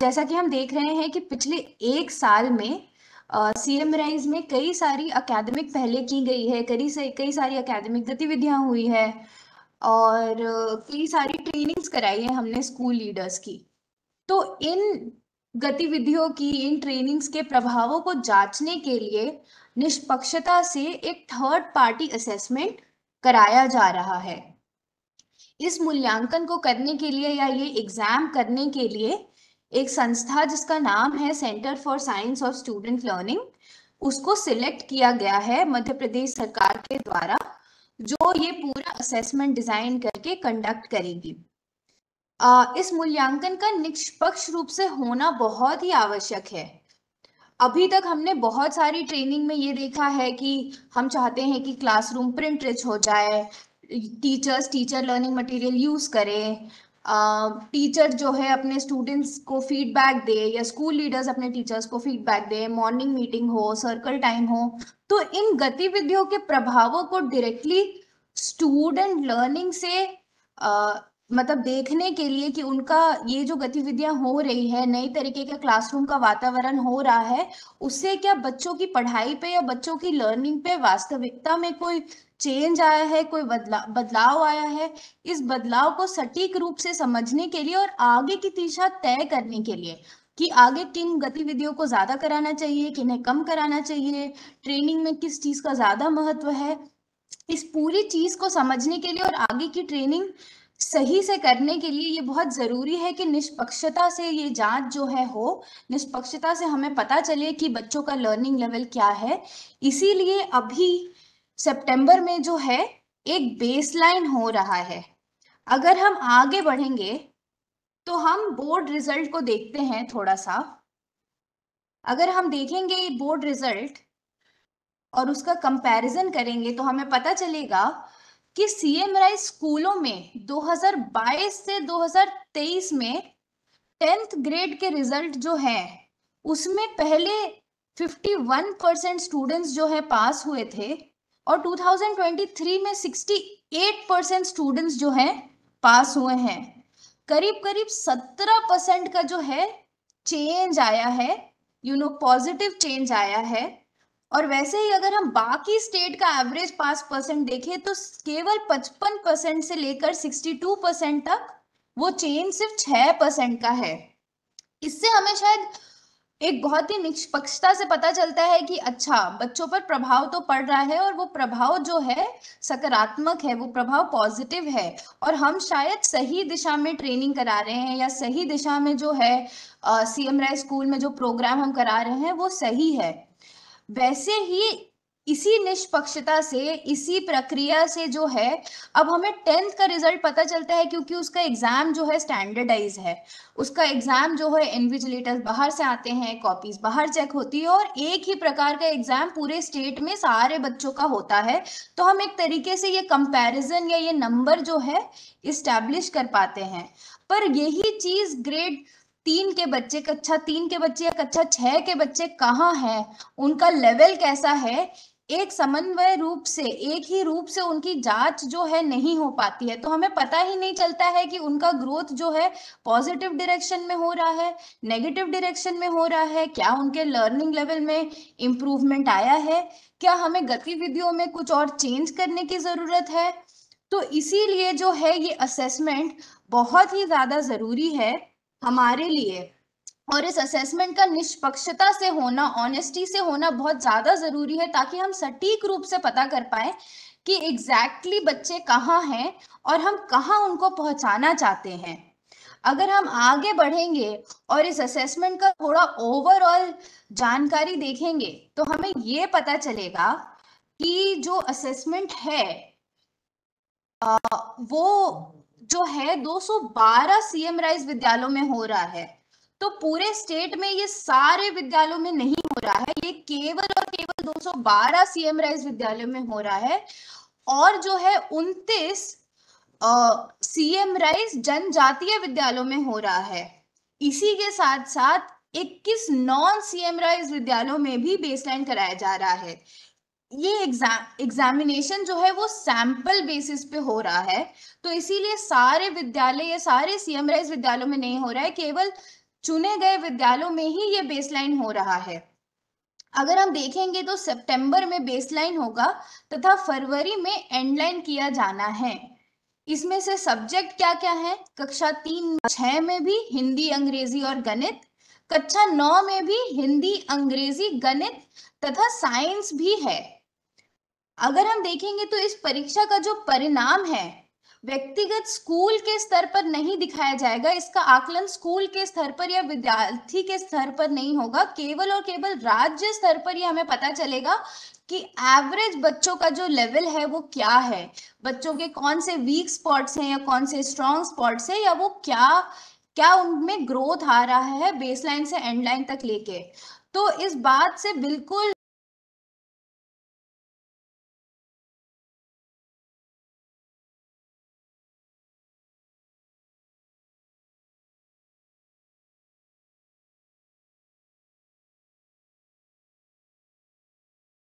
जैसा कि हम देख रहे हैं कि पिछले एक साल में सी एम राइज में कई सारी अकेदमिक पहले की गई है कई कई सारी अकेदमिक गतिविधियां हुई है और कई सारी ट्रेनिंग्स कराई है हमने स्कूल लीडर्स की तो इन गतिविधियों की इन ट्रेनिंग्स के प्रभावों को जांचने के लिए निष्पक्षता से एक थर्ड पार्टी असेसमेंट कराया जा रहा है इस मूल्यांकन को करने के लिए या ये एग्जाम करने के लिए एक संस्था जिसका नाम है centre for science of student learning उसको सिलेक्ट किया गया है मध्य प्रदेश सरकार के द्वारा जो ये पूरा असेसमेंट डिजाइन करके कंडक्ट करेगी इस मूल्यांकन का निष्पक्ष रूप से होना बहुत ही आवश्यक है अभी तक हमने बहुत सारी ट्रेनिंग में ये देखा है कि हम चाहते हैं कि क्लासरूम प्रिंट रिच हो जाए teachers teacher learning material use करें टीचर जो है अपने स्टूडेंट्स को फीडबैक दे या स्कूल लीडर्स अपने टीचर्स को फीडबैक दे मॉर्निंग मीटिंग हो सर्कल टाइम हो तो इन गतिविधियों के प्रभावों को डायरेक्टली स्टूडेंट लर्निंग से आ, मतलब देखने के लिए कि उनका ये जो गतिविधियां हो रही है नई तरीके का क्लासरूम का वातावरण हो रहा है उससे क्या बच्चों की पढ़ाई पे या बच्चों की लर्निंग पे वास्तविकता में कोई चेंज आया है कोई बदला बदलाव आया है इस बदलाव को सटीक रूप से समझने के लिए और आगे की दिशा तय करने के लिए कि आगे किन गतिविधियों को ज्यादा कराना चाहिए किन्हें कम कराना चाहिए ट्रेनिंग में किस चीज का ज्यादा महत्व है इस पूरी चीज को समझने के लिए और आगे की ट्रेनिंग सही से करने के लिए ये बहुत जरूरी है कि निष्पक्षता से ये जांच जो है हो निष्पक्षता से हमें पता चले कि बच्चों का लर्निंग लेवल क्या है इसीलिए अभी सितंबर में जो है एक बेसलाइन हो रहा है अगर हम आगे बढ़ेंगे तो हम बोर्ड रिजल्ट को देखते हैं थोड़ा सा अगर हम देखेंगे बोर्ड रिजल्ट और उसका कंपैरिजन करेंगे तो हमें पता चलेगा कि सी एम राय स्कूलों में 2022 से 2023 में टेंथ ग्रेड के रिजल्ट जो है उसमें पहले 51 परसेंट स्टूडेंट्स जो है पास हुए थे और 2023 में 68 परसेंट स्टूडेंट्स जो हैं पास हुए हैं करीब करीब 17 परसेंट का जो है चेंज आया है यू नो पॉजिटिव चेंज आया है और वैसे ही अगर हम बाकी स्टेट का एवरेज पास परसेंट देखें तो केवल 55 परसेंट से लेकर 62 परसेंट तक वो चेंज सिर्फ 6 परसेंट का है इससे हमें शायद एक बहुत ही निष्पक्षता से पता चलता है कि अच्छा बच्चों पर प्रभाव तो पड़ रहा है और वो प्रभाव जो है सकारात्मक है वो प्रभाव पॉजिटिव है और हम शायद सही दिशा में ट्रेनिंग करा रहे हैं या सही दिशा में जो है सी एम राय स्कूल में जो प्रोग्राम हम करा रहे हैं वो सही है वैसे ही इसी निष्पक्षता से इसी प्रक्रिया से जो है अब हमें टेंथ का रिजल्ट पता चलता है क्योंकि उसका एग्जाम जो है स्टैंडर्डाइज है उसका एग्जाम जो है इन्विजिलेटर्स बाहर से आते हैं कॉपीज बाहर चेक होती है और एक ही प्रकार का एग्जाम पूरे स्टेट में सारे बच्चों का होता है तो हम एक तरीके से ये कंपेरिजन या ये नंबर जो है इस्टेब्लिश कर पाते हैं पर यही चीज ग्रेड तीन के बच्चे कक्षा तीन के बच्चे या कक्षा छह के बच्चे कहाँ हैं उनका लेवल कैसा है एक समन्वय रूप से एक ही रूप से उनकी जांच जो है नहीं हो पाती है तो हमें पता ही नहीं चलता है कि उनका ग्रोथ जो है पॉजिटिव डायरेक्शन में हो रहा है नेगेटिव डायरेक्शन में हो रहा है क्या उनके लर्निंग लेवल में इम्प्रूवमेंट आया है क्या हमें गतिविधियों में कुछ और चेंज करने की जरूरत है तो इसीलिए जो है ये असेसमेंट बहुत ही ज्यादा जरूरी है हमारे लिए और इस असेसमेंट का निष्पक्षता से होना ऑनेस्टी से होना बहुत ज्यादा जरूरी है ताकि हम सटीक रूप से पता कर पाए कि एग्जैक्टली exactly बच्चे कहाँ हैं और हम कहाँ उनको पहुंचाना चाहते हैं अगर हम आगे बढ़ेंगे और इस असेसमेंट का थोड़ा ओवरऑल जानकारी देखेंगे तो हमें ये पता चलेगा कि जो असेसमेंट है वो जो है 212 सीएम राइज विद्यालयों में हो रहा है तो पूरे स्टेट में ये सारे विद्यालयों में नहीं हो रहा है ये केवल और केवल 212 सीएम राइज विद्यालयों में हो रहा है और जो है उनतीस सीएम राइज जनजातीय विद्यालयों में हो रहा है इसी के साथ साथ 21 नॉन सीएम राइज विद्यालयों में भी बेसलाइन कराया जा रहा है ये एग्जाम एग्जामिनेशन जो है वो सैंपल बेसिस पे हो रहा है तो इसीलिए सारे विद्यालय ये सारे सीएम राइज विद्यालयों में नहीं हो रहा है केवल चुने गए विद्यालयों में ही ये बेसलाइन हो रहा है अगर हम देखेंगे तो सितंबर में बेसलाइन होगा तथा फरवरी में एंडलाइन किया जाना है इसमें से सब्जेक्ट क्या क्या है कक्षा तीन छह में भी हिंदी अंग्रेजी और गणित कक्षा नौ में भी हिंदी अंग्रेजी गणित तथा साइंस भी है अगर हम देखेंगे तो इस परीक्षा का जो परिणाम है व्यक्तिगत स्कूल के स्तर पर नहीं दिखाया जाएगा इसका आकलन स्कूल के स्तर पर या विद्यार्थी के स्तर पर नहीं होगा केवल और केवल राज्य स्तर पर ही हमें पता चलेगा कि एवरेज बच्चों का जो लेवल है वो क्या है बच्चों के कौन से वीक स्पॉट्स हैं या कौन से स्ट्रॉन्ग स्पॉट्स हैं या वो क्या क्या उनमें ग्रोथ आ रहा है बेसलाइन से एंड लाइन तक लेके तो इस बात से बिल्कुल